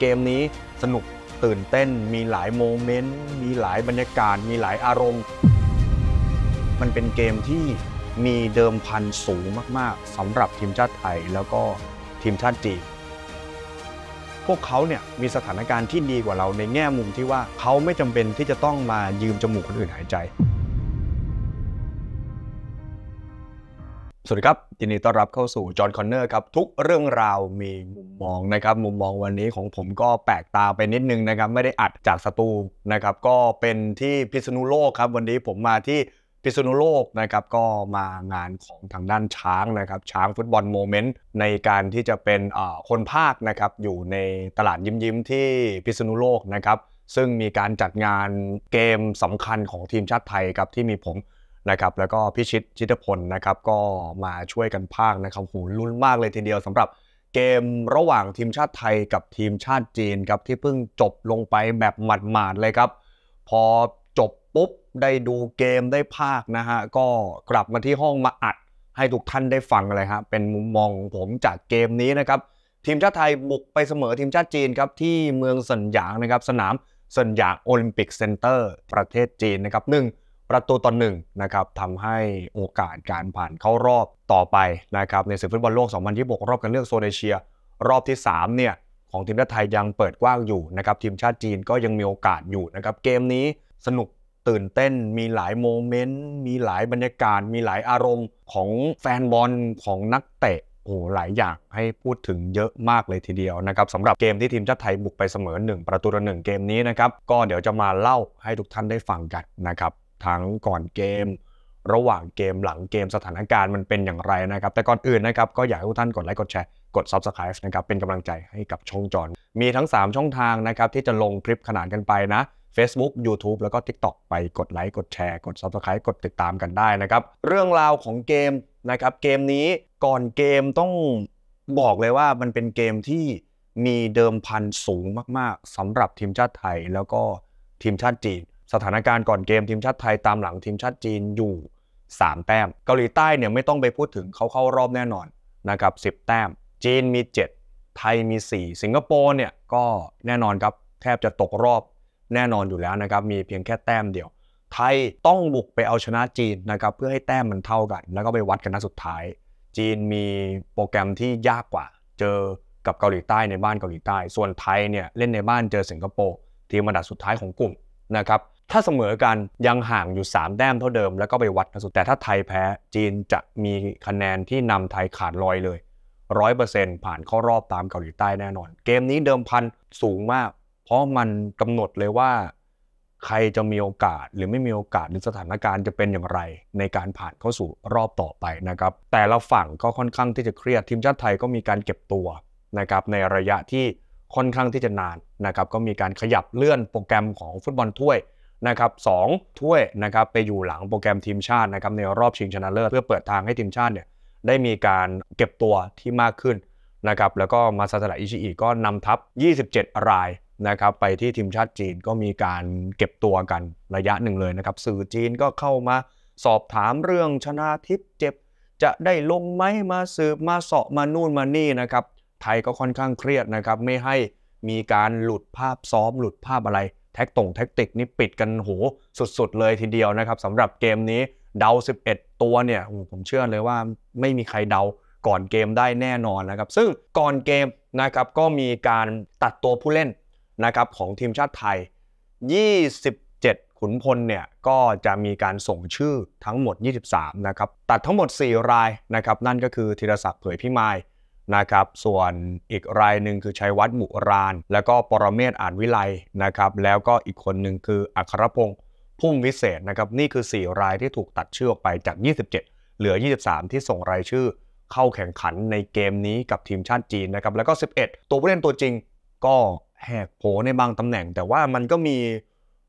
เกมนี้สนุกตื่นเต้น มีหลายโมเมนต์ มีหลายบรรยากาศมีหลายอารมณ์ มันเป็นเกมที่มีเดิมพันสูงมาก ๆสำหรับทีมชาติไทย แล้วก็ทีมชาติจีนพวกเขาเนี่ยมีสถานการณ์ที่ดีกว่าเราในแง่มุมที่ว่าเขาไม่จำเป็นที่จะต้องมายืมจมูกคนอื่นหายใจสวัสดีครับยินดีต้อนรับเข้าสู่ จอห์นคอนเนอร์ครับทุกเรื่องราวมีมุมมองนะครับมุมมองวันนี้ของผมก็แปลกตาไปนิดนึงนะครับไม่ได้อัดจากสตูนะครับก็เป็นที่พิษณุโลกครับวันนี้ผมมาที่พิษณุโลกนะครับก็มางานของทางด้านช้างนะครับ ช้างฟุตบอลโมเมนต์ในการที่จะเป็นคนภาคนะครับอยู่ในตลาดยิ้มยิ้มที่พิษณุโลกนะครับซึ่งมีการจัดงานเกมสำคัญของทีมชาติไทยครับที่มีผมนะครับแล้วก็พิชิตชิตพลนะครับก็มาช่วยกันพากนะครับหูลุ้นมากเลยทีเดียว สำหรับเกมระหว่างทีมชาติไทยกับทีมชาติจีนครับที่เพิ่งจบลงไปแบบหมาดๆเลยครับ พอจบปุ๊บได้ดูเกมได้ภาคนะฮะก็กลับมาที่ห้องมาอัด ให้ทุกท่านได้ฟังเลยฮะเป็นมุมมองผมจากเกมนี้นะครับทีมชาติไทยบุกไปเสมอทีมชาติจีนครับที่เมืองสันหยางนะครับสนามสันหยางโอลิมปิกเซ็นเตอร์ประเทศจีนนะครับหนึ่งประตูต่อหนึ่งนะครับทำให้โอกาสการผ่านเข้ารอบต่อไปนะครับ ในศึกฟุตบอลโลก2026 รอบกันเลือกโซนเอเชีย รอบที่ 3 เนี่ย ของทีมชาติไทยยังเปิดกว้างอยู่นะครับ ทีมชาติจีนก็ยังมีโอกาสอยู่นะครับ เกมนี้สนุกตื่นเต้น มีหลายโมเมนต์ มีหลายบรรยากาศ มีหลายอารมณ์ของแฟนบอลของนักเตะโอ้หลายอย่างให้พูดถึงเยอะมากเลยทีเดียวนะครับสำหรับเกมที่ทีมชาติไทยบุกไปเสมอ1ประตูต่อหนึ่งเกมนี้นะครับก็เดี๋ยวจะมาเล่าให้ทุกท่านได้ฟังกันนะครับทั้งก่อนเกม ระหว่างเกมหลังเกมสถานการณ์มันเป็นอย่างไรนะครับแต่ก่อนอื่นนะครับก็อยากให้ทุกท่านกดไลค์กดแชร์กด Subscribe นะครับเป็นกำลังใจให้กับช่องจอนมีทั้ง 3 ช่องทางนะครับที่จะลงคลิปขนานกันไปนะ Facebook YouTube แล้วก็ TikTok ไปกดไลค์กดแชร์กด Subscribe กดติดตามกันได้นะครับเรื่องราวของเกมนะครับเกมนี้ก่อนเกมต้องบอกเลยว่ามันเป็นเกมที่มีเดิมพันสูงมากๆสำหรับทีมชาติไทย แล้วก็ทีมชาติจีนสถานการณ์ก่อนเกมทีมชาติไทยตามหลังทีมชาติจีนอยู่ 3 แต้มเกาหลีใต้เนี่ยไม่ต้องไปพูดถึงเขาเข้ารอบแน่นอนนะครับ 10 แต้ม จีนมี 7 ไทยมี 4 สิงคโปร์เนี่ยก็แน่นอนครับแทบจะตกรอบแน่นอนอยู่แล้วนะครับมีเพียงแค่แต้มเดียว ไทยต้องบุกไปเอาชนะจีนนะครับเพื่อให้แต้มมันเท่ากัน แล้วก็ไปวัดกันนัดสุดท้าย จีนมีโปรแกรมที่ยากกว่า เจอกับเกาหลีใต้ในบ้านเกาหลีใต้ ส่วนไทยเนี่ยเล่นในบ้านเจอสิงคโปร์ทีมอันดับสุดท้ายของกลุ่มนะครับถ้าเสมอกันยังห่างอยู่ 3แต้มเท่าเดิมแล้วก็ไปวัดกันสุดแต่ถ้าไทยแพ้จีนจะมีคะแนนที่นำไทยขาดลอยเลยร้อยเปอร์เซ็นต์ผ่านเข้ารอบตามเกาหลีใต้แน่นอน เกมนี้เดิมพันสูงมากเพราะมันกำหนดเลยว่า ใครจะมีโอกาสหรือไม่มีโอกาสหรือสถานการณ์จะเป็นอย่างไร ในการผ่านเข้าสู่รอบต่อไปนะครับแต่ละฝั่งก็ค่อนข้างที่จะเครียดทีมชาติไทยก็มีการเก็บตัวนะครับในระยะที่ค่อนข้างที่จะนานนะครับก็มีการขยับเลื่อนโปรแกรมของฟุตบอลถ้วยนะครับสถ้วยนะครับไปอยู่หลังโปรแกรมทีมชาตินะครับในรอบชิงชนะเลิศเพื่อเปิดทางให้ทีมชาติเนี่ยได้มีการเก็บตัวที่มากขึ้นนะครับแล้วก็มาซาสระอิชิอิก็นำทัพ27 รายนะครับไปที่ทีมชาติจีนก็มีการเก็บตัวกันระยะหนึ่งเลยนะครับสื่อจีนก็เข้ามาสอบถามเรื่องชนะทิพย์เจ็บจะได้ลงไหมมาสืบมาเสาะมานู่นมานี่นะครับไทยก็ค่อนข้างเครียดนะครับไม่ให้มีการหลุดภาพซ้อมหลุดภาพอะไรแท็กตงแท็กติกนี่ปิดกันโหสุดๆ เลยทีเดียวนะครับสำหรับเกมนี้เดา 11 ตัวเนี่ยผมเชื่อเลยว่าไม่มีใครเดาก่อนเกมได้แน่นอนนะครับ ซึ่งก่อนเกมนะครับ ก็มีการตัดตัวผู้เล่นนะครับของทีมชาติไทย 27 ขุนพลเนี่ย ก็จะมีการส่งชื่อทั้งหมด 23 นะครับ ตัดทั้งหมด 4 รายนะครับ นั่นก็คือธีรศักดิ์เผยพิมายนะครับส่วนอีกรายหนึ่งคือชัยวัฒน์มุราน แล้วก็ปรเมศอ่านวิไลนะครับ แล้วก็อีกคนหนึ่งคืออัครพงศ์พุ่มวิเศษนะครับนี่คือ 4 รายที่ถูกตัดชื่อออกไปจาก 27 เหลือ 23 ที่ส่งรายชื่อเข้าแข่งขันในเกมนี้กับทีมชาติจีนนะครับแล้วก็ 11 ตัวผู้เล่นตัวจริงก็แหกโผในบางตำแหน่ง แต่ว่ามันก็มี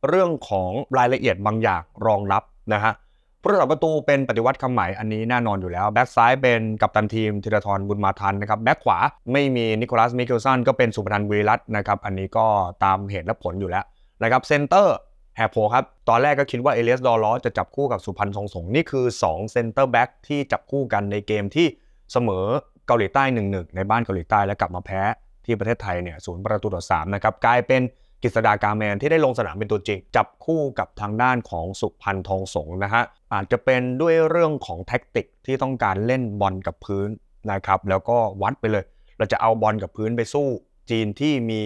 เรื่องของรายละเอียดบางอย่างรองรับนะฮะผู้รักษาประตูเป็นปฏิวัติคำใหม่ อันนี้แน่นอนอยู่แล้วแบ็กซ้ายเป็นกัปตันทีมธีรทรบุญมาทันนะครับแบ็กขวา ไม่มีนิโคลัสมิเกลสันก็เป็นสุพนรณวีรัตนะครับอันนี้ก็ตามเหตุและผลอยู่แล้วนะครับเซนเตอร์แฮปโพครับ ตอนแรกก็คิดว่าเอเลียสดอลอจะจับคู่กับสุพรรณทรงสง นี่คือ2เซนเตอร์แบ็กที่จับคู่กันในเกมที่เสมอเกาหลีใต้1งในบ้านเกาหลีใต้และกลับมาแพ้ที่ประเทศไทยเนี่ยศูนย์ประตูต่อมนะครับกลายเป็นกิษดากาแมนที่ได้ลงสนามเป็นตัวจริง จับคู่กับทางด้านของสุพันทองสงนะฮะอาจจะเป็นด้วยเรื่องของแท็กติกที่ต้องการเล่นบอลกับพื้นนะครับแล้วก็วัดไปเลย เราจะเอาบอลกับพื้นไปสู้ จีนที่มี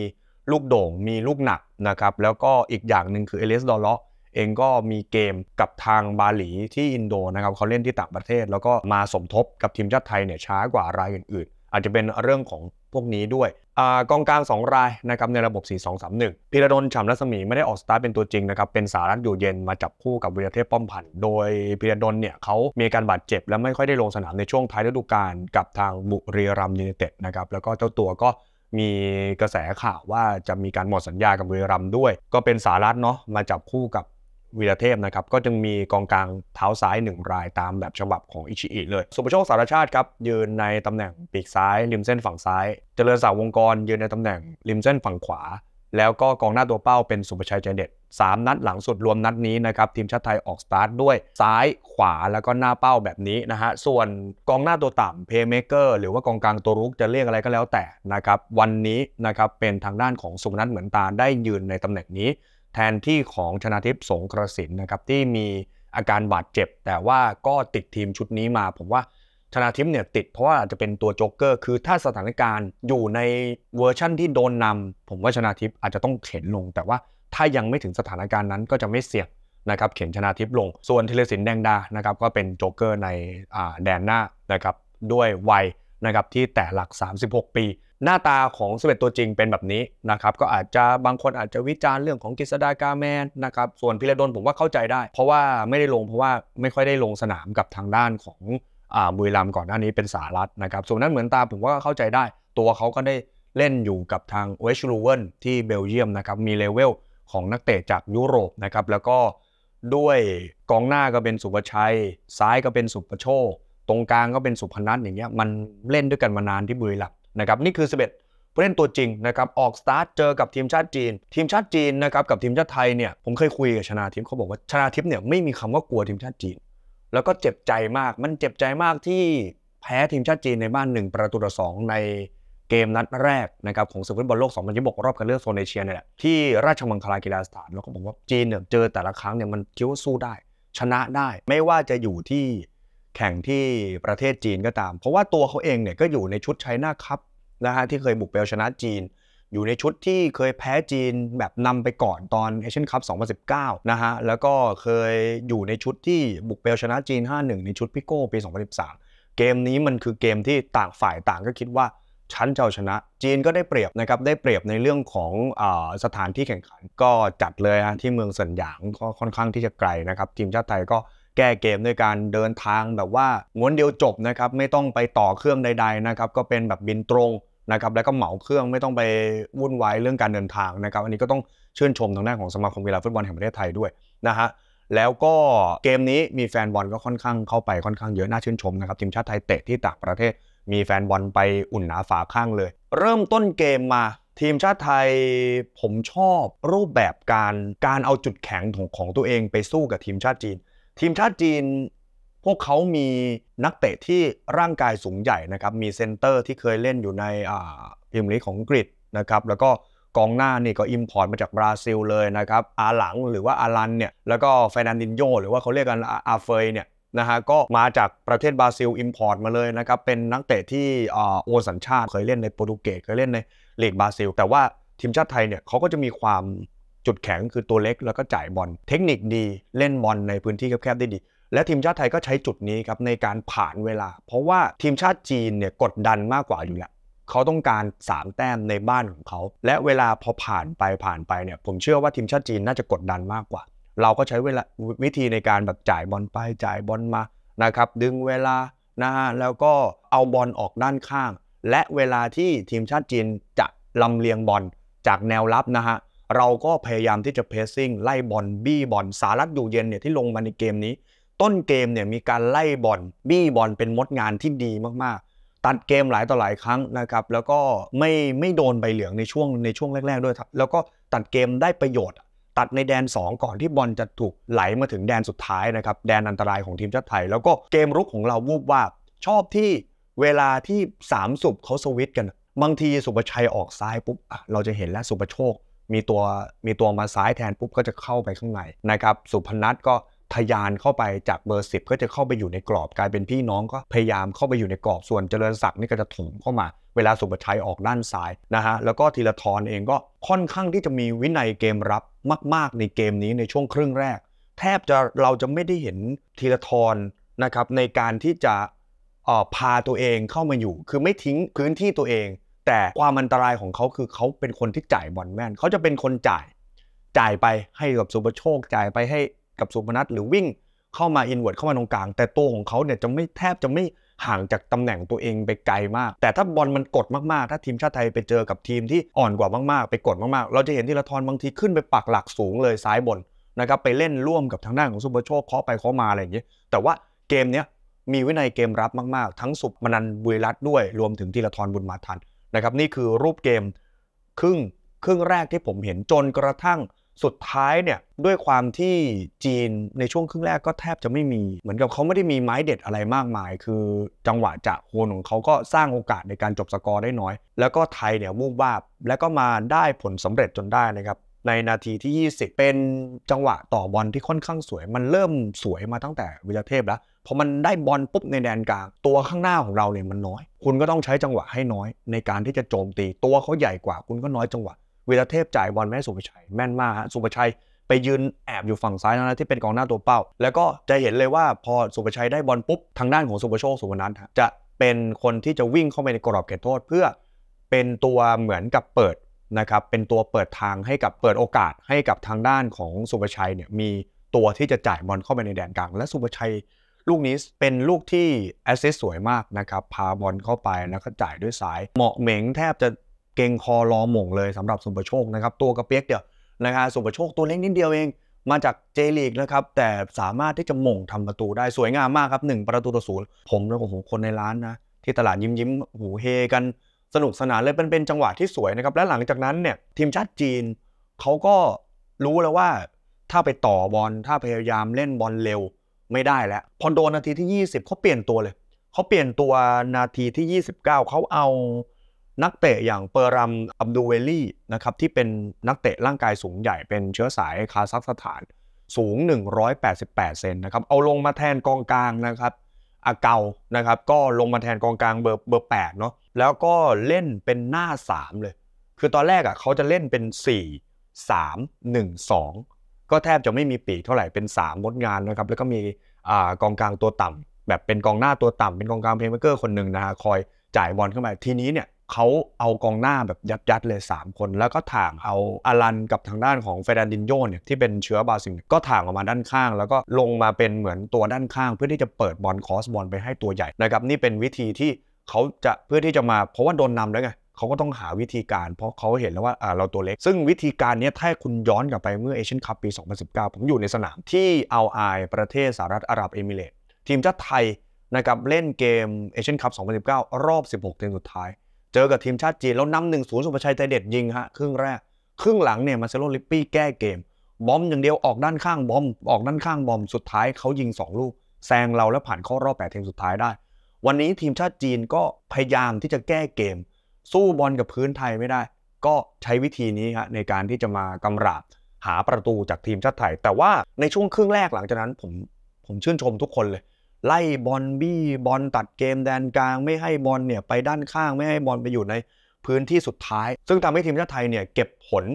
ลูกโด่งมีลูกหนักนะครับแล้วก็อีกอย่างหนึ่งคือเอเลสดอลเลาะเองก็มีเกมกับทางบาหลีที่อินโดนะครับเขาเล่นที่ต่างประเทศแล้วก็มาสมทบกับทีมชาติไทยเนี่ยช้ากว่ารายอื่นๆ อาจจะเป็นเรื่องของพวกนี้ด้วยอกองกลาง2รายนะครับในระบบ 4231พิรดลฉ่ำรัศมีไม่ได้ออกสตาร์ทเป็นตัวจริงนะครับ เป็นสารัตอยู่เย็นมาจับคู่กับวิรเทพป้อมพันธ์โดยพิรดลเนี่ยเขามีการบาดเจ็บและไม่ค่อยได้ลงสนามในช่วงท้ายฤดูกาลกับทางบุรีรัมย์ยูเนเต็ดนะครับแล้วก็เจ้าตัวก็มีกระแสข่าวว่าจะมีการหมดสัญญากับเวรรัมด้วย ก็เป็นสารัตเนาะมาจับคู่กับวีรเทพนะครับก็จึงมีกองกลางเท้าซ้าย 1 รายตามแบบฉบับของอิชิอิเลย สุปโชคสารชาติครับยืนในตำแหน่งปีกซ้ายริมเส้นฝั่งซ้าย เจริญสาวงกร ยืนในตำแหน่งริมเส้นฝั่งขวา แล้วก็กองหน้าตัวเป้าเป็นสุปชัยใจเด็ด 3 นัดหลังสุดรวมนัดนี้นะครับทีมชาติไทยออกสตาร์ทด้วย ซ้ายขวาแล้วก็หน้าเป้าแบบนี้นะฮะส่วนกองหน้าตัวต่ำเพย์เมเกอร์หรือว่ากองกลางตัวรุกจะเรียกอะไรก็แล้วแต่นะครับวันนี้นะครับเป็นทางด้านของสุนัทเหมือนตาได้ยืนในตำแหน่งนี้แทนที่ของชนะทิพย์สงกระสินนะครับที่มีอาการบาดเจ็บ แต่ว่าก็ติดทีมชุดนี้มา ผมว่าชนะทิพย์เนี่ยติดเพราะว่าอาจจะเป็นตัวโจ๊กเกอร์คือถ้าสถานการณ์อยู่ในเวอร์ชั่นที่โดนนำ ผมว่าชนะทิพย์อาจจะต้องเข็นลง แต่ว่าถ้ายังไม่ถึงสถานการณ์นั้นก็จะไม่เสี่ยงนะครับเข็นชนะทิพย์ลงส่วนทีลสินแดงดานะครับก็เป็นโจ๊กเกอร์ในแดนหน้านะครับด้วยวัยนะครับที่แต่หลัก 36 ปี หน้าตาของ11ตัวจริงเป็นแบบนี้นะครับก็อาจจะบางคนอาจจะวิจารณ์เรื่องของกฤษดากาแมนนะครับส่วนพิรดลผมว่าเข้าใจได้ เพราะว่าไม่ได้ลงเพราะว่าไม่ค่อยได้ลงสนามกับทางด้านของมุรีรัมก่อนหน้านี้เป็นสารัฐนะครับส่วนนั้นเหมือนตาผมว่าเข้าใจได้ ตัวเขาก็ได้เล่นอยู่กับทางเวชลูเวนที่เบลเยียมนะครับมีเลเวลของนักเตะจากยุโรปนะครับแล้วก็ด้วยกองหน้าก็เป็นสุประชัย ซ้ายก็เป็นสุประโชคตรงกลางก็เป็นสุพนัทอย่างเงี้ยมันเล่นด้วยกันมานานที่บุรีรัมย์นะครับนี่คือ11ผู้เล่นตัวจริงนะครับออกสตาร์ทเจอกับทีมชาติจีนทีมชาติจีนนะครับกับทีมชาติไทยเนี่ยผมเคยคุยกับชนาทิพย์เขาบอกว่าชนาทิพย์เนี่ยไม่มีคำว่ากลัวทีมชาติจีน แล้วก็เจ็บใจมากมันเจ็บใจมากที่แพ้ทีมชาติจีนในบ้านหนึ่งประตูต่อสองในเกมนัดแรกนะครับของศึกฟุตบอลโลก2026รอบคัรเลือกโซนเอเชียเนี่ยที่ราชมังคลากีฬาสถานแล้วก็บอกว่าจีนเนี่ยเจอแต่ละครั้งเนี่ยมันคิดว่าสู้ได้ ชนะได้ไม่ว่าจะอยู่ที่แข่งที่ประเทศจีนก็ตาม เพราะว่าตัวเขาเองเนี่ยก็อยู่ในชุดไชน่าคัพนะฮะที่เคยบุกเปียวชนะจีน อยู่ในชุดที่เคยแพ้จีนแบบนำไปก่อน ตอนเอเชียนคัพ2019นะฮะแล้วก็เคยอยู่ในชุดที่บุกเปียวชนะจีน 5-1 ในชุดพิโก้ปี 2013 เกมนี้มันคือเกมที่ต่างฝ่ายต่างก็คิดว่าฉันจะเอาชนะจีนก็ได้เปรียบนะครับได้เปรียบในเรื่องของอสถานที่แข่งขัน ก็จัดเลยนะที่เมืองสันหยางก็ค่อนข้างที่จะไกลนะครับทีมชาติไทยก็แก้เกมด้วยการเดินทางแบบว่าม้วนเดียวจบนะครับไม่ต้องไปต่อเครื่องใดๆนะครับก็เป็นแบบบินตรงนะครับแล้วก็เหมาเครื่องไม่ต้องไปวุ่นวายเรื่องการเดินทางนะครับอันนี้ก็ต้องชื่นชมทางด้านของสมาคมกีฬาฟุตบอลแห่งประเทศไทยด้วยนะฮะแล้วก็เกมนี้มีแฟนบอล ก็ค่อนข้างเข้าไปค่อนข้างเยอะน่าชื่นชมนะครับทีมชาติไทยเตะที่ต่างประเทศ มีแฟนบอลไปอุ่นหนาฝาข้างเลย เริ่มต้นเกมมา ทีมชาติไทยผมชอบรูปแบบการการเอาจุดแข็งของของตัวเองไปสู้กับทีมชาติจีนทีมชาติจีนพวกเขามีนักเตะที่ร่างกายสูงใหญ่นะครับมีเซนเตอร์ที่เคยเล่นอยู่ในพิมลีของอังกฤษนะครับแล้วก็กองหน้านี่ก็อิมพอร์ตมาจากบราซิลเลยนะครับอาหลังหรือว่าอารันเนี่ยแล้วก็เฟนันดินโยหรือว่าเขาเรียกกันอาเฟยเนี่ยนะฮะก็มาจากประเทศบราซิลอิมพอร์ตมาเลยนะครับเป็นนักเตะที่โอสัญชาติเคยเล่นในโปรตุเกสเคยเล่นในลีกบราซิลแต่ว่าทีมชาติไทยเนี่ยเขาก็จะมีความจุดแข็งคือตัวเล็กแล้วก็จ่ายบอลเทคนิคดีเล่นบอลในพื้นที่แคบๆได้ดี และทีมชาติไทยก็ใช้จุดนี้ครับ ในการผ่านเวลา เพราะว่าทีมชาติจีนเนี่ยกดดันมากกว่าอยู่แล้วเขาต้องการ3แต้มในบ้านของเขาและเวลาพอผ่านไปผ่านไปเนี่ย ผมเชื่อว่าทีมชาติจีนน่าจะกดดันมากกว่า เราก็ใช้เวลาวิธีในการแบบจ่ายบอลไปจ่ายบอลมานะครับ ดึงเวลานะฮะแล้วก็เอาบอลออกด้านข้าง และเวลาที่ทีมชาติจีนจะลำเลียงบอลจากแนวรับนะฮะเราก็พยายามที่จะเพสซิ่งไล่บอลบี้บอลสารัตอยู่เย็นเนี่ยที่ลงมาในเกมนี้ ต้นเกมเนี่ยมีการไล่บอลบี้บอลเป็นมดงานที่ดีมากๆ ตัดเกมหลายต่อหลายครั้งนะครับแล้วก็ไม่ไม่โดนใบเหลืองในช่วงในช่วงแรกๆด้วย แล้วก็ตัดเกมได้ประโยชน์ ตัดในแดน 2 ก่อนที่บอลจะถูกไหลมาถึงแดนสุดท้ายนะครับแดนอันตรายของทีมชาติไทยแล้วก็เกมรุกของเราวูบว่าชอบที่เวลาที่3สุบเขาสวิตกันบางทีสุปชัยออกซ้ายปุ๊บเราจะเห็นแล้วสุปโชคมีตัวมีตัวมาซ้ายแทนปุ๊บก็จะเข้าไปข้างในนะครับสุพนัทก็ทยานเข้าไปจากเบอร์สิบก็จะเข้าไปอยู่ในกรอบกลายเป็นพี่น้องก็พยายามเข้าไปอยู่ในกรอบส่วนเจริญศักดิ์นี่ก็จะถมเข้ามา เวลาสุประชัยออกด้านซ้ายนะฮะแล้วก็ธีรทรเองก็ค่อนข้างที่จะมีวินัยเกมรับมาก ๆ ในเกมนี้ในช่วงครึ่งแรก แทบจะเราจะไม่ได้เห็นธีรทรนะครับในการที่จะพาตัวเองเข้ามาอยู่ คือไม่ทิ้งพื้นที่ตัวเองแต่ความอันตรายของเขาคือเขาเป็นคนที่จ่ายบอลแม่น เขาจะเป็นคนจ่าย จ่ายไปให้กับสุปโชคจ่ายไปให้กับสุพนัทหรือวิ่งเข้ามาอินเวิร์ดเข้ามาตรงกลาง แต่ตัวของเขาเนี่ยจะไม่แทบจะไม่ห่างจากตำแหน่งตัวเองไปไกลมาก แต่ถ้าบอลมันกดมากๆ ถ้าทีมชาติไทยไปเจอกับทีมที่อ่อนกว่ามากๆ ไปกดมาก ๆ เราจะเห็นที่ละทอนบางทีขึ้นไปปักหลักสูงเลยซ้ายบนนะครับไปเล่นร่วมกับทางด้านของสุปรโชคเคาะไปเคาะมาอะไรอย่างเงี้ยแต่ว่าเกมเนี้ยมีวินัยเกมรับมาก ๆทั้งสุบมนันบุยรัตด้วยรวมถึงทีละทอนบุญมาทันนะครับ นี่คือรูปเกมครึ่ง ครึ่งแรกที่ผมเห็นจนกระทั่งสุดท้ายเนี่ย ด้วยความที่จีนในช่วงครึ่งแรกก็แทบจะไม่มีเหมือนกับเขาไม่ได้มีไม้เด็ดอะไรมากมายคือจังหวะจะโคนของเขาก็สร้างโอกาสในการจบสกอร์ได้น้อย แล้วก็ไทยเนี่ยมุ่งบ้าบแล้วก็มาได้ผลสำเร็จจนได้นะครับในนาทีที่ 20 เป็นจังหวะต่อบอลที่ค่อนข้างสวย มันเริ่มสวยมาตั้งแต่วิลเทพแล้วพอมันได้บอลปุ๊บในแดนกลาง ตัวข้างหน้าของเราเนี่ยมันน้อย คุณก็ต้องใช้จังหวะให้น้อยในการที่จะโจมตีตัวเขาใหญ่กว่าคุณก็น้อยจังหวะเวลาเทพจ่ายบอลแม่สุภชัย แม่นมากฮะสุภชัยไปยืนแอบอยู่ฝั่งซ้ายนะที่เป็นกองหน้าตัวเป้าแล้วก็จะเห็นเลยว่าพอสุภชัยได้บอลปุ๊บทางด้านของสุภโชคสุวรรณจะเป็นคนที่จะวิ่งเข้าไปในกรอบเขตโทษเพื่อ เป็นตัวเหมือนกับเปิดนะครับเป็นตัวเปิดทางให้กับเปิดโอกาสให้กับทางด้านของสุภชัยเนี่ยมีตัวที่จะจ่ายบอลเข้าไปในแดนกลาง และสุภชัยลูกนี้เป็นลูกที่แอสซิสสวยมากนะครับพาบอลเข้าไปแล้วก็จ่ายด้วยสาย เหมาะเหม็งแทบจะเก่งคอรอหม่งเลยสำหรับสุปโชคนะครับตัวกระเปียกเดียวนะครับสุปโชค ตัวเล็กนิดเดียวเอง มาจากเจลีกนะครับแต่สามารถที่จะหม่งทำประตูได้สวยงามมากครับหนึ่งประตูต่อศูนย์ผมแล้วผมคนในร้านนะ ที่ตลาดยิ้มยิ้มหูเฮกันสนุกสนานเลยเป็นเป็นจังหวะที่สวยนะครับและหลังจากนั้นเนี่ยทีมชาติจีนเขาก็รู้แล้วว่า ถ้าไปต่อบอลถ้าพยายามเล่นบอลเร็วไม่ได้แล้ว พอโดนนาทีที่ 20 เขาเปลี่ยนตัวเลย เขาเปลี่ยนตัวนาทีที่ 29 เขาเอานักเตะอย่างเปอร์รัมอับดูเวลี่นะครับที่เป็นนักเตะร่างกายสูงใหญ่เป็นเชื้อสายคาซัคสถานสูง188เซนนะครับเอาลงมาแทนกองกลางนะครับอาเกานะครับ ก็ลงมาแทนกองกลางเบอร์เบอร์แปดเนาะแล้วก็เล่นเป็นหน้า 3 เลย คือตอนแรกอะ่ะเขาจะเล่นเป็น4 3 1 2ก็แทบจะไม่มีปีกเท่าไหร่เป็น 3 มดงานนะครับแล้วก็มีกองกลางตัวต่ำ แบบเป็นกองหน้าตัวต่ำเป็นกองกลางเพลย์เมคเกอร์คนหนึ่งนะฮะคอยจ่ายบอลเข้ามาทีนี้เนี่ยเขาเอากองหน้าแบบยัดๆเลย 3 คน แล้วก็ถ่างเอาอารันกับทางด้านของเฟรนดินโยเนี่ยที่เป็นเชื้อบาซิลก็ถ่างออกมาด้านข้าง แล้วก็ลงมาเป็นเหมือนตัวด้านข้าง เพื่อที่จะเปิดบอลคอสบอลไปให้ตัวใหญ่นะครับนี่เป็นวิธีที่เขาจะเพื่อที่จะมาเพราะว่าโดนนำแล้วไงเขาก็ต้องหาวิธีการเพราะเขาเห็นแล้วว่าเราตัวเล็ก ซึ่งวิธีการนี้ถ้าคุณย้อนกลับไปเมื่อเอเชียนคัพปี 2019ผมอยู่ในสนามที่เอาไอประเทศสหรัฐอาหรับเอมิเรตทีมชาติไทยนะครับเล่นเกมเอเชียนคัพ2019 รอบ 16ทีมสุดท้าย เจอกับทีมชาติจีนแล้วนำหนึ่งศูนย์สุภชัยใจเด็ดยิงฮะ ครึ่งแรก ครึ่งหลังเนี่ยมาเซโลลิปปี้แก้เกมบอมอย่างเดียวออกด้านข้างบอมออกด้านข้างบอมสุดท้ายเขายิง2ลูกแซงเราแล้วผ่านเข้ารอบ8ทีมสุดท้ายได้วันนี้ทีมชาติจีนก็พยายามที่จะแก้เกมสู้บอลกับพื้นไทยไม่ได้ก็ใช้วิธีนี้ฮะในการที่จะมากำราบหาประตูจากทีมชาติไทยแต่ว่าในช่วงครึ่งแรกหลังจากนั้นผมผมชื่นชมทุกคนเลย ไล่บอลบี้บอลตัดเกมแดนกลางไม่ให้บอลเนี่ยไปด้านข้างไม่ให้บอลไปอยู่ในพื้นที่สุดท้าย ซึ่งทำให้ทีมชาติไทยเนี่ยเก็บผล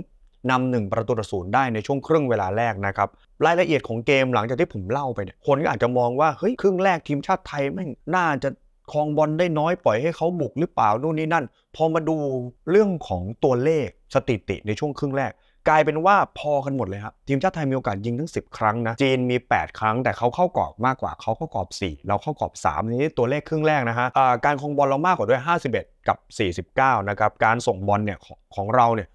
นำหนึ่งประตูต่อศูนย์ได้ในช่วงครึ่งเวลาแรกนะครับรายละเอียดของเกมหลังจากที่ผมเล่าไปเนี่ยคนก็อาจจะมองว่าเฮ้ยครึ่งแรกทีมชาติไทยแม่งน่าจะครองบอลได้น้อยปล่อยให้เขาบุกหรือเปล่านู่นนี่นั่นพอมาดูเรื่องของตัวเลขสถิติในช่วงครึ่งแรก กลายเป็นว่าพอกันหมดเลยครับทีมชาติไทยมีโอกาสยิงทั้ง10 ครั้งนะจีนมี 8 ครั้งแต่เขาเข้ากรอบมากกว่าเขาเข้ากรอบ4เราเข้ากรอบ 3 นี่ตัวเลขครึ่งแรกนะฮะการคองบอลเรามากกว่าด้วย 51 กับ 49นะครับการส่งบอลเนี่ยของเราเนี่ย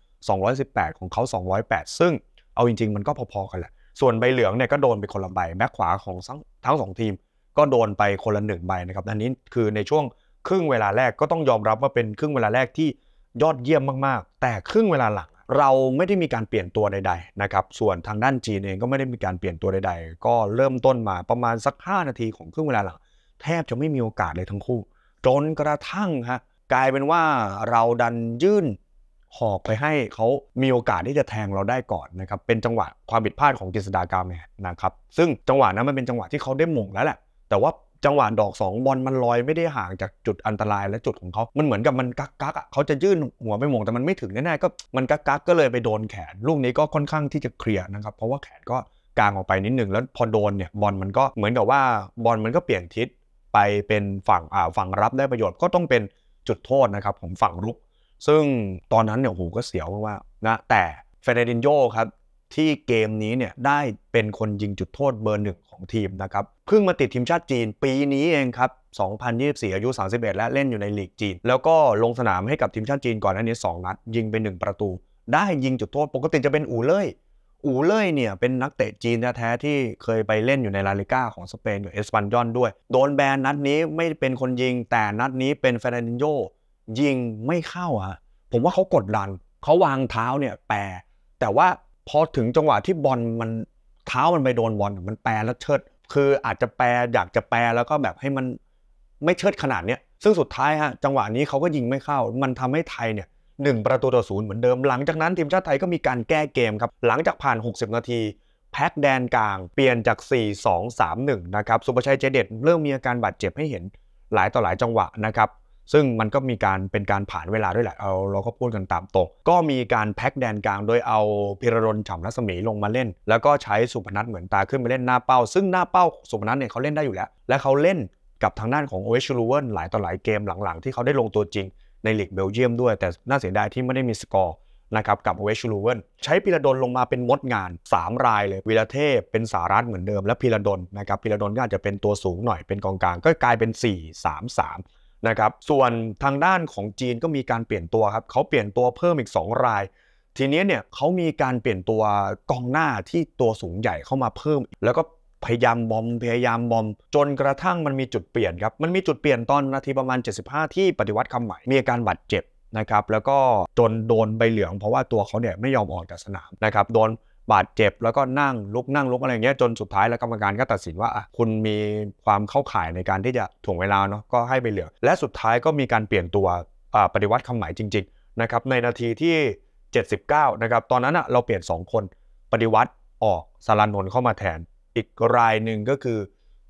218ของเขา208ซึ่งเอาจริงๆมันก็พอๆกันแหละส่วนใบเหลืองเนี่ยก็โดนไปคนละใบแม็กขวาของทั้งทั้งสองทีมก็โดนไปคนละหนึ่งใบนะครับอันนี้คือในช่วงครึ่งเวลาแรกก็ต้องยอมรับว่าเป็นครึ่งเวลาแรกที่ยอดเยี่ยมมากๆ แต่ครึ่งเวลาหลังเราไม่ได้มีการเปลี่ยนตัวใดๆนะครับ ส่วนทางด้านจีนเองก็ไม่ได้มีการเปลี่ยนตัวใด ๆ ก็เริ่มต้นมาประมาณสัก 5นาทีของครึ่งเวลาหลังแทบจะไม่มีโอกาสเลย ทั้งคู่ จนกระทั่งฮะกลายเป็นว่าเราดันยื่นหอกไปให้เขามีโอกาสที่จะแทงเราได้ก่อนนะครับ เป็นจังหวะความผิดพลาดของกฤษฎากามเนนะครับ ซึ่งจังหวะนั้นมันเป็นจังหวะที่เขาได้หม่งแล้วแหละแต่ว่าจังหวะดอก 2 บอลมันลอยไม่ได้ห่างจากจุดอันตรายและจุดของเขา มันเหมือนกับมันกักกักอ่ะเขาจะยื่นหัวไปมองแต่มันไม่ถึงแน่ๆก็มันกักกักก็เลยไปโดนแขนลูกนี้ก็ค่อนข้างที่จะเคลียร์นะครับ เพราะว่าแขนก็กางออกไปนิดหนึ่งแล้วพอโดนเนี่ยบอลมันก็เหมือนกับว่าบอลมันก็เปลี่ยนทิศไปเป็นฝั่งอ่าฝั่งรับได้ประโยชน์ก็ต้องเป็นจุดโทษนะครับของฝั่งรุก ซึ่งตอนนั้นเนี่ยโหก็เสียวว่านะ แต่เฟเดรินโยครับที่เกมนี้เนี่ยได้เป็นคนยิงจุดโทษเบอร์หนึ่งของทีมนะครับเพิ่งมาติดทีมชาติจีนปีนี้เองครับ 2024 อายุ 31 และเล่นอยู่ในลีกจีน แล้วก็ลงสนามให้กับทีมชาติจีนก่อนหน้านี้ 2 นัด ยิงไป1ประตู ได้ยิงจุดโทษ ปกติจะเป็นอูเล่ยอูเล่ยเนี่ยเป็นนักเตะจีนแท้ๆที่เคยไปเล่นอยู่ในลาลิก้าของสเปนอยู่เอสปันยอนด้วย โดนแบนนัดนี้ไม่เป็นคนยิง แต่นัดนี้เป็นเฟรนันโยยิงไม่เข้าอะผมว่าเขากดดันเขาวางเท้าเนี่ยแปรแต่ว่าพอถึงจังหวะที่บอลมันเท้ามันไปโดนบอลมันแปลแล้วเชิด คืออาจจะแปลอยากจะแปลแล้วก็แบบให้มันไม่เชิดขนาดเนี้ยซึ่งสุดท้ายฮะจังหวะนี้เขาก็ยิงไม่เข้า มันทำให้ไทยเนี่ยหนึ่งประตูต่อศูนย์เหมือนเดิมหลังจากนั้นทีมชาติไทยก็มีการแก้เกมครับ หลังจากผ่าน 60 นาที แพ็กแดนกลางเปลี่ยนจาก4 2 3 1นะครับ สุปรชัยเจเด็ดเริ่มมีอาการบาดเจ็บให้เห็นหลายต่อหลายจังหวะนะครับซึ่งมันก็มีการเป็นการผ่านเวลาด้วยแหละ เอาเราก็พูดกันตามตรงก็มีการแพ็กแดนกลางโดยเอาพิรดณฉ่ำรัศมีลงมาเล่น แล้วก็ใช้สุพนัทเหมือนตาขึ้นมาเล่นหน้าเป้า ซึ่งหน้าเป้าสุพนัทเนี่ยเขาเล่นได้อยู่แล้ว และเขาเล่นกับทางด้านของโอเวชลูเวนหลายต่อหลายเกมหลังๆ ที่เขาได้ลงตัวจริงในลีกเบลเยียมด้วย แต่น่าเสียดายที่ไม่ได้มีสกอร์นะครับกับโอเวชลูเวนใช้พิรดลลงมาเป็นมดงาน 3 รายเลย วิลเทพเป็นสารัตเหมือนเดิมและพิรดลนะครับพิรดลก็อาจจะเป็นตัวสูงหน่อยเป็นกองกลางก็กลายเป็น 4 3 3นะครับส่วนทางด้านของจีนก็มีการเปลี่ยนตัวครับเขาเปลี่ยนตัวเพิ่มอีก 2 ราย ทีนี้เนี่ยเขามีการเปลี่ยนตัวกองหน้าที่ตัวสูงใหญ่เข้ามาเพิ่ม แล้วก็พยายามบอมพยายามบอมจนกระทั่งมันมีจุดเปลี่ยนครับมันมีจุดเปลี่ยนตอนนาทีประมาณ 75 ที่ปฏิวัติคำใหม่มีอาการบาดเจ็บนะครับแล้วก็จนโดนใบเหลืองเพราะว่าตัวเขาเนี่ยไม่ยอมออกจากสนามนะครับโดนบาดเจ็บแล้วก็นั่งลุกนั่งลุกอะไรอย่างเงี้ยจนสุดท้ายแล้วกรรมการก็ตัดสินว่า คุณมีความเข้าข่ายในการที่จะถ่วงเวลาเนาะก็ให้ไปเหลือ และสุดท้ายก็มีการเปลี่ยนตัวปฏิวัติคำหมายจริงๆ นะครับ ในนาทีที่ 79 นะครับ ตอนนั้นเราเปลี่ยน 2 คนปฏิวัติออกสารนนท์เข้ามาแทนอีกรายหนึ่งก็คือ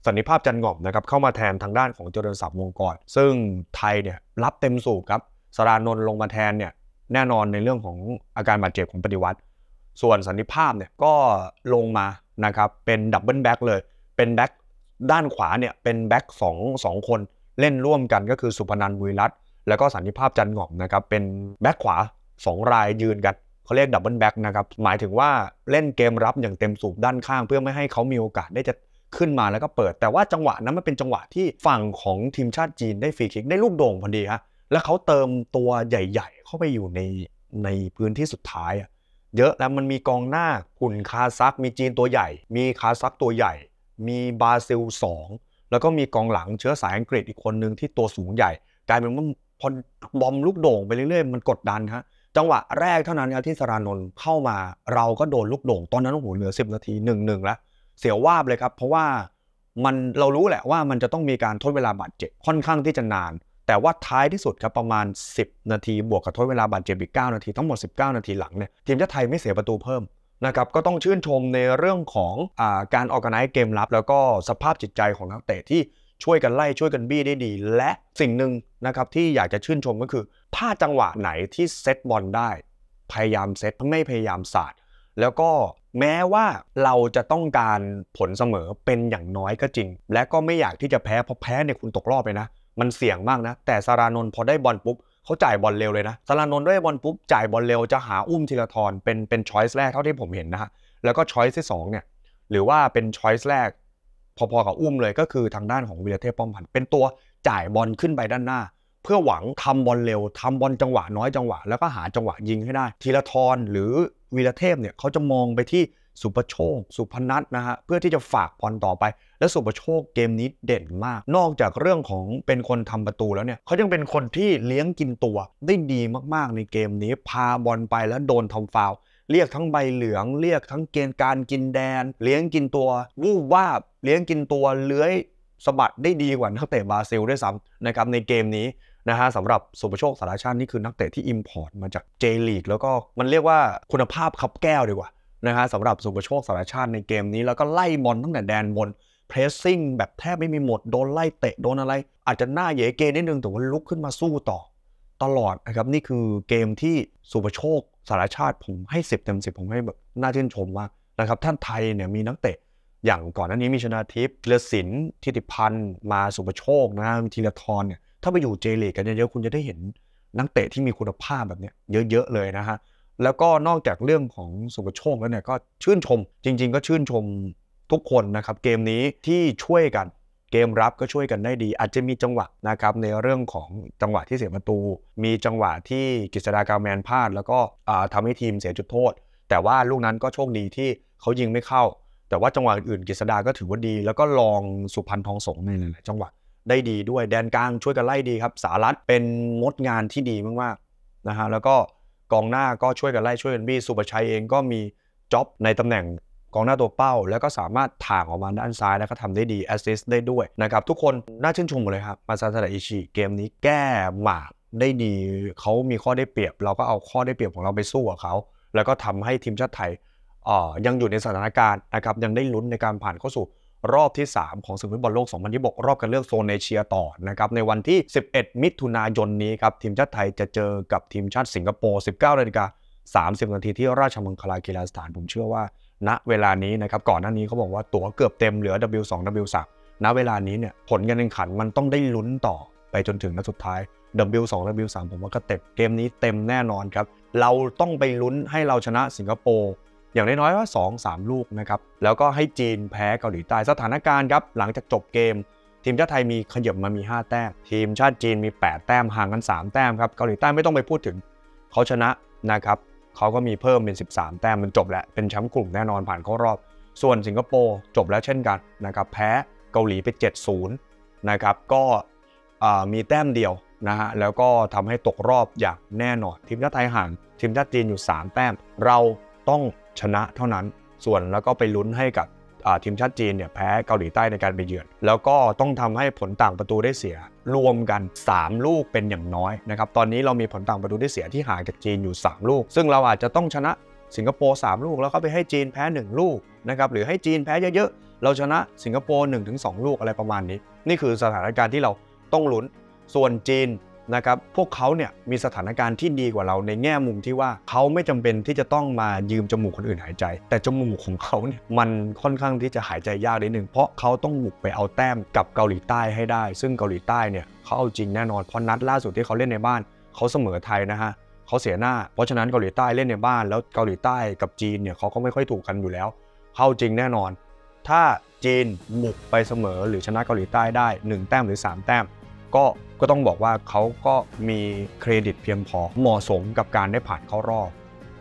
สันนิภาพจันงอบนะครับเข้ามาแทนทางด้านของเจริญศักดิ์วงกรซึ่งไทยเนี่ยรับเต็มสูบครับสารานนท์ลงมาแทนเนี่ยแน่นอนในเรื่องของอาการบาดเจ็บของปฏิวัติส่วนสันนิภาพเนี่ยก็ลงมานะครับ เป็นดับเบิลแบ็กเลย เป็นแบ็กด้านขวาเนี่ย เป็นแบ็กสองสองคนเล่นร่วมกันก็คือสุพนันบุยรัตแล้วก็สันนิภาพจันหงอมนะครับ เป็นแบ็กขวา2 รายยืนกัน เขาเรียกดับเบิลแบ็กนะครับหมายถึงว่าเล่นเกมรับอย่างเต็มสูบด้านข้าง เพื่อไม่ให้เขามีโอกาสได้จะขึ้นมาแล้วก็เปิด แต่ว่าจังหวะนั้นมันเป็นจังหวะที่ฝั่งของทีมชาติจีนได้ฟรีคิกได้ลูกโด่งพอดีฮะแล้วเขาเติมตัวใหญ่ ๆ เข้าไปอยู่ในในพื้นที่สุดท้ายอะเยอะแล้วมันมีกองหน้าหุ่นคาซักมีจีนตัวใหญ่ มีคาซักตัวใหญ่ มีบราซิล 2 แล้วก็มีกองหลังเชื้อสายอังกฤษอีกคนหนึ่งที่ตัวสูงใหญ่ กลายเป็นว่าพอบอมลูกโด่งไปเรื่อยๆมันกดดันฮะจังหวะแรกเท่านั้นที่สรานนท์เข้ามาเราก็โดนลูกโด่งตอนนั้นโอ้โหเหลือ 10 นาที1นึ่งแล้วเสียววาบเลยครับ เพราะว่ามันเรารู้แหละว่ามันจะต้องมีการทดเวลาบาดเจ็บค่อนข้างที่จะนานแต่ว่าท้ายที่สุดครับ ประมาณ 10 นาที บวกกับทดเวลาบาดเจ็บอีก9นาที ทั้งหมด 19 นาทีหลังเนี่ยทีมชาติไทยไม่เสียประตูเพิ่มนะครับก็ต้องชื่นชมในเรื่องของอการออกกไนเกมรับ แล้วก็สภาพจิตใจของนักเตะที่ช่วยกันไล่ ช่วยกันบี้ได้ดี และสิ่งหนึ่งนะครับที่อยากจะชื่นชมก็คือถ้าจังหวะไหนที่เซตบอลได้ พยายามเซตไม่พยายามสาดแล้วก็แม้ว่าเราจะต้องการผลเสมอเป็นอย่างน้อยก็จริง และก็ไม่อยากที่จะแพ้เพราะแพ้เนี่ยคุณตกรอบไปนะมันเสี่ยงมากนะแต่สารานนท์พอได้บอลปุ๊บเขาจ่ายบอลเร็วเลยนะสารานนท์ได้บอลปุ๊บจ่ายบอลเร็วจะหาอุ้มธีรทรเป็นเป็นช้อยส์แรกเท่าที่ผมเห็นนะฮะแล้วก็ช้อยส์ที่2เนี่ยหรือว่าเป็นช้อยส์แรกพอๆกับอุ้มเลย ก็คือทางด้านของวิรเทพป้อมพันธ์เป็นตัวจ่ายบอลขึ้นไปด้านหน้า เพื่อหวังทำบอลเร็วทำบอลจังหวะน้อยจังหวะแล้วก็หาจังหวะยิงให้ได้ธีรทรหรือวิรเทพเนี่ยเขาจะมองไปที่สุประโชค สุพนัทนะฮะ เพื่อที่จะฝากบอลต่อไป และสุประโชคเกมนี้เด่นมาก นอกจากเรื่องของเป็นคนทำประตูแล้วเนี่ย เขายังเป็นคนที่เลี้ยงกินตัวได้ดีมากๆในเกมนี้ พาบอลไปแล้วโดนทำฟาว เรียกทั้งใบเหลือง เรียกทั้งเกณฑ์การกินแดน เลี้ยงกินตัว วูบวาบเลี้ยงกินตัว เลื้อยสะบัดได้ดีกว่านักเตะบราซิลด้วยซ้ำนะครับในเกมนี้นะฮะสำหรับสุประโชคสารชาตินี่คือนักเตะที่อิมพอร์ตมาจากเจลีกแล้วก็มันเรียกว่าคุณภาพคับแก้วดีกว่านะครับสำหรับสุประโชคสารชาติในเกมนี้ แล้วก็ไล่บอลตั้งแต่แดนบนเพรสซิ่งแบบแทบไม่มีหมดโดนไล่เตะโดนอะไร อาจจะหน้าเยเกนิดนึง แต่ว่าลุกขึ้นมาสู้ต่อ ตลอดนะครับนี่คือเกมที่สุประโชคสารชาติผมให้10เต็ม10ผมให้แบบน่าชื่นชมมากนะครับท่านไทยเนี่ยมีนักเตะ อย่างก่อนหน้านี้มีชนาทิพย์เลสินทิติพันธ์ มาสุประโชคนะทีละทรเนี่ยถ้าไปอยู่เจลีกกันเยอะๆคุณจะได้เห็น นักเตะที่มีคุณภาพแบบนี้เยอะๆเลยนะฮะแล้วก็นอกจากเรื่องของสุขโชคแล้วเนี่ยก็ชื่นชม จริงๆก็ชื่นชมทุกคนนะครับเกมนี้ที่ช่วยกันเกมรับก็ช่วยกันได้ดี อาจจะมีจังหวะนะครับในเรื่องของจังหวะที่เสียประตู มีจังหวะที่กิษฎากาแมนพลาดแล้วก็ทำให้ทีมเสียจุดโทษ แต่ว่าลูกนั้นก็โชคดีที่เขายิงไม่เข้า แต่ว่าจังหวะอื่นกิษฎาก็ถือว่าดี แล้วก็ลองสุพรรณทองสงในหลายๆจังหวะได้ดีด้วยแดนกลางช่วยกันไล่ดีครับสารัตเป็นงดงานที่ดีมากๆนะฮะแล้วก็กองหน้าก็ช่วยกันไล่ช่วยกันบี้สุประชัยเอง ก็มีจ็อบ ในตำแหน่งกองหน้าตัวเป้า แล้วก็สามารถถ่างออกมาด้านซ้ายแล้วก็ทำได้ดีแอสซิสต์ได้ด้วยนะครับทุกคนน่าชื่นชมเลยครับมาซาตาะอิชิเกมนี้แก้ หมากได้ดีเขามีข้อได้เปรียบ เราก็เอาข้อได้เปรียบของเราไปสู้กับเขา แล้วก็ทำให้ทีมชาติไทยยังอยู่ในสถานการณ์นะครับยังได้ลุ้นในการผ่านเข้าสู่รอบที่ 3 ของศึกฟุตบอลโลก2026รอบกันเลือกโซนเอเชียต่อนะครับในวันที่ 11 มิถุนายนนี้ครับทีมชาติไทยจะเจอกับทีมชาติสิงคโปร์19นาฬิกา30นาทีที่ราชมังคลากีฬาสถานผมเชื่อว่า ณเวลานี้นะครับ ก่อนหน้านี้เขาบอกว่าตั๋วเกือบเต็มเหลือ W2 W3 ณเวลานี้เนี่ยผลการแข่งขันมันต้องได้ลุ้นต่อไปจนถึงนัดสุดท้าย W2 W3 ผมว่าก็เต็มเกมนี้เต็มแน่นอนครับเราต้องไปลุ้นให้เราชนะสิงคโปร์อย่างน้อยๆ ว่า 2-3 ลูกนะครับ แล้วก็ให้จีนแพ้เกาหลีใต้ สถานการณ์ครับ หลังจากจบเกม ทีมชาติไทยมีขยับมามี 5 แต้มทีมชาติจีนมี 8 แต้มห่างกัน 3 แต้มครับ เกาหลีใต้ไม่ต้องไปพูดถึงเขาชนะนะครับเขาก็มีเพิ่มเป็น 13 แต้มมันจบแล้วเป็นแชมป์กลุ่มแน่นอนผ่านเข้ารอบ ส่วนสิงคโปร์จบแล้วเช่นกันนะครับแพ้เกาหลีไป7-0นะครับก็มีแต้มเดียวนะฮะแล้วก็ทำให้ตกรอบอย่างแน่นอน ทีมชาติไทยห่าง ทีมชาติจีนอยู่ 3 แต้มเราต้องชนะเท่านั้นส่วนแล้วก็ไปลุ้นให้กับทีมชาติจีนเนี่ยแพ้เกาหลีใต้ในการไปเยือน แล้วก็ต้องทำให้ผลต่างประตูได้เสียรวมกัน 3 ลูกเป็นอย่างน้อยนะครับตอนนี้เรามีผลต่างประตูได้เสียที่หายจากจีนอยู่ 3 ลูก ซึ่งเราอาจจะต้องชนะสิงคโปร์3ลูกแล้วก็ไปให้จีนแพ้ 1 ลูกนะครับหรือให้จีนแพ้เยอะๆเราชนะสิงคโปร์1-2 ลูกอะไรประมาณนี้ นี่คือสถานการณ์ที่เราต้องลุ้นส่วนจีนนะครับ พวกเขาเนี่ยมีสถานการณ์ที่ดีกว่าเราในแง่มุมที่ว่าเขาไม่จำเป็นที่จะต้องมายืมจมูกคนอื่นหายใจ แต่จมูกของเขาเนี่ยมันค่อนข้างที่จะหายใจยากนิดนึงเพราะเขาต้องมุกไปเอาแต้มกับเกาหลีใต้ให้ได้ ซึ่งเกาหลีใต้เนี่ยเขาเอาจริงแน่นอนเพราะนัดล่าสุดที่เขาเล่นในบ้าน เขาเสมอไทยนะฮะเขาเสียหน้าเพราะฉะนั้นเกาหลีใต้เล่นในบ้านแล้วเกาหลีใต้กับจีนเนี่ยเขาก็ไม่ค่อยถูกกันอยู่แล้ว เข้าจริงแน่นอน ถ้าจีนหมุกไปเสมอ หรือชนะเกาหลีใต้ได้ 1 แต้มหรือ 3 แต้ม ก็ก็ต้องบอกว่าเขาก็มีเครดิตเพียงพอเหมาะสมกับการได้ผ่านเข้ารอบ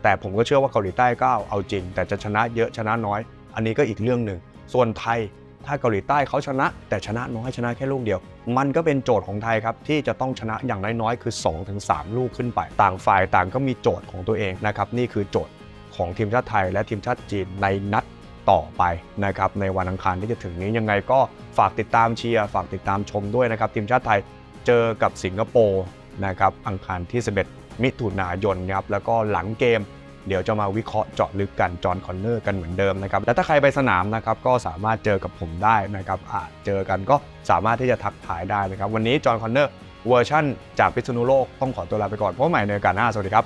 แต่ผมก็เชื่อว่าเกาหลีใต้ก็เอาจริง แต่จะชนะเยอะชนะน้อย อันนี้ก็อีกเรื่องหนึ่ง ส่วนไทยถ้าเกาหลีใต้เขาชนะแต่ชนะน้อยชนะแค่ลูกเดียว มันก็เป็นโจทย์ของไทยครับที่จะต้องชนะอย่างน้อยๆคือ 2-3 ลูกขึ้นไป ต่างฝ่ายต่างก็มีโจทย์ของตัวเองนะครับนี่คือโจทย์ของทีมชาติไทยและทีมชาติจีนในนัดต่อไปนะครับในวันอังคารที่จะถึงนี้ยังไงก็ฝากติดตามเชียร์ฝากติดตามชมด้วยนะครับทีมชาติไทยเจอกับสิงคโปร์นะครับอังคารที่ 11 มิถุนายนครับแล้วก็หลังเกมเดี๋ยวจะมาวิเคราะห์เจาะลึกกันจอห์นคอนเนอร์กันเหมือนเดิมนะครับและถ้าใครไปสนามนะครับก็สามารถเจอกับผมได้นะครับอาจเจอกันก็สามารถที่จะทักทายได้นะครับวันนี้จอห์นคอนเนอร์เวอร์ชั่นจากพิษณุโลกต้องขอตัวลาไปก่อนเพราะใหม่ในโอกาสหน้าสวัสดีครับ